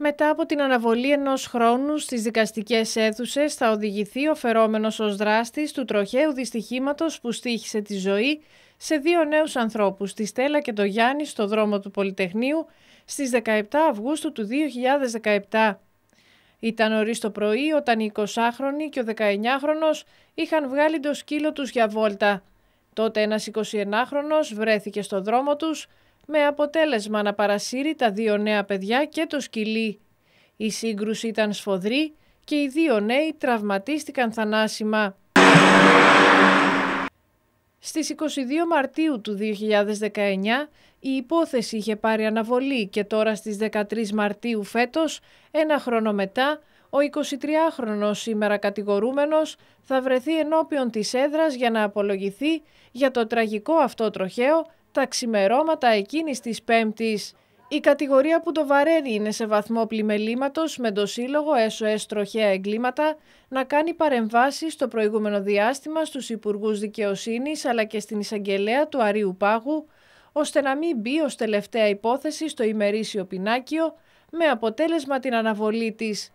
Μετά από την αναβολή ενός χρόνου στις δικαστικές αίθουσες, θα οδηγηθεί ο φερόμενος ως δράστης του τροχαίου δυστυχήματος που στήχησε τη ζωή σε δύο νέους ανθρώπους, τη Στέλλα και το Γιάννη, στο δρόμο του Πολυτεχνείου στις 17 Αυγούστου του 2017. Ήταν νωρίς το πρωί όταν οι 20χρονοι και ο 19 χρονο είχαν βγάλει το σκύλο τους για βόλτα. Τότε ένας 21χρονο βρέθηκε στο δρόμο τους με αποτέλεσμα να παρασύρει τα δύο νέα παιδιά και το σκυλί. Η σύγκρουση ήταν σφοδρή και οι δύο νέοι τραυματίστηκαν θανάσιμα. Στις 22 Μαρτίου του 2019 η υπόθεση είχε πάρει αναβολή και τώρα στις 13 Μαρτίου φέτος, ένα χρόνο μετά, ο 23χρονος σήμερα κατηγορούμενος θα βρεθεί ενώπιον της έδρας για να απολογηθεί για το τραγικό αυτό τροχαίο στα ξημερώματα εκείνης της Πέμπτης, η κατηγορία που το βαραίνει είναι σε βαθμό πλημελήματος με το σύλλογο SOS τροχαία εγκλήματα να κάνει παρεμβάσεις στο προηγούμενο διάστημα στους Υπουργούς Δικαιοσύνης αλλά και στην εισαγγελέα του Αρίου Πάγου, ώστε να μην μπει ως τελευταία υπόθεση στο ημερήσιο πινάκιο με αποτέλεσμα την αναβολή της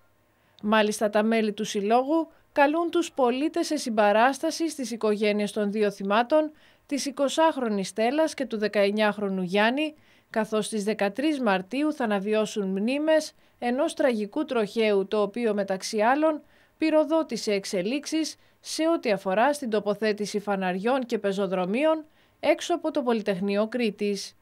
Μάλιστα τα μέλη του Συλλόγου καλούν τους πολίτες σε συμπαράσταση στις οικογένειες των δύο θυμάτων, της 20χρονης Στέλλας και του 19χρονου Γιάννη, καθώς στις 13 Μαρτίου θα αναβιώσουν μνήμες ενός τραγικού τροχαίου το οποίο μεταξύ άλλων πυροδότησε εξελίξεις σε ό,τι αφορά στην τοποθέτηση φαναριών και πεζοδρομίων έξω από το Πολυτεχνείο Κρήτης.